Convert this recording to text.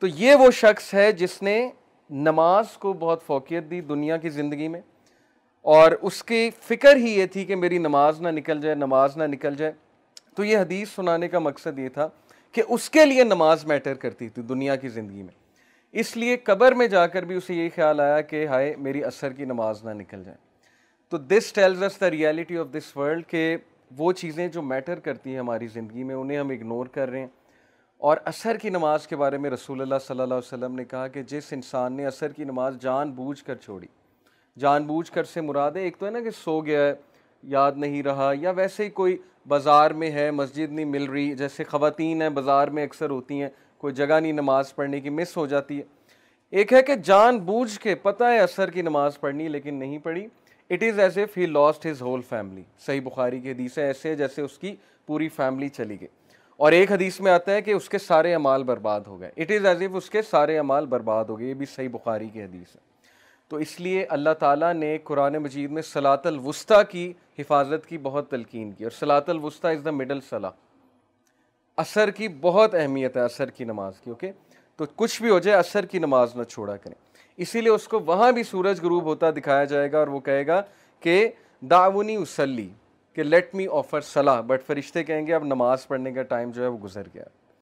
तो ये वो शख्स है जिसने नमाज को बहुत फोकियत दी दुनिया की ज़िंदगी में और उसकी फ़िक्र ही ये थी कि मेरी नमाज ना निकल जाए नमाज ना निकल जाए तो ये हदीस सुनाने का मकसद ये था कि उसके लिए नमाज मैटर करती थी दुनिया की ज़िंदगी में इसलिए क़बर में जाकर भी उसे ये ख्याल आया कि हाय मेरी असर की नमाज ना निकल जाए तो this tells us the reality of this world के वो चीज़ें जो मैटर करती हैं हमारी ज़िंदगी में उन्हें हम इग्नोर कर रहे हैं और असर की नमाज के बारे में रसूलुल्लाह सल्लल्लाहु अलैहि वसल्लम ने कहा कि जिस इंसान ने असर की नमाज बूझ कर छोड़ी बूझ कर से मुराद है एक तो है ना कि सो गया है याद नहीं रहा या वैसे ही कोई बाज़ार में है मस्जिद नहीं मिल रही जैसे ख़वातीन हैं बाज़ार में अक्सर होती हैं कोई जगह नहीं नमाज़ पढ़ने की मिस हो जाती है एक है कि बूझ के पता है असर की नमाज़ पढ़नी लेकिन नहीं पढ़ी it is as if he lost his whole family Sahih Bukhari की हदीसें ऐसे जैसे उसकी पूरी फैमिली चली गई और एक हदीस में आता है कि उसके सारे अमाल बर्बाद हो गए इट इज़ एज इफ उसके सारे अमाल बर्बाद हो गए ये भी सही बुखारी की हदीस है तो इसलिए अल्लाह ताला ने कुरान मजीद में सलातल की हिफाजत की बहुत तलकीन की और सलातल वस्ता इज़ द मिडल सला असर की बहुत अहमियत है असर की नमाज की ओके तो कुछ भी हो जाए असर की नमाज ना छोड़ा करें इसीलिए उसको वहाँ भी सूरज ग्रूब होता दिखाया जाएगा और वो कहेगा कि दावनी उसली कि लेट मी ऑफ़र सलाह बट फरिश्ते कहेंगे अब नमाज़ पढ़ने का टाइम जो है वो गुजर गया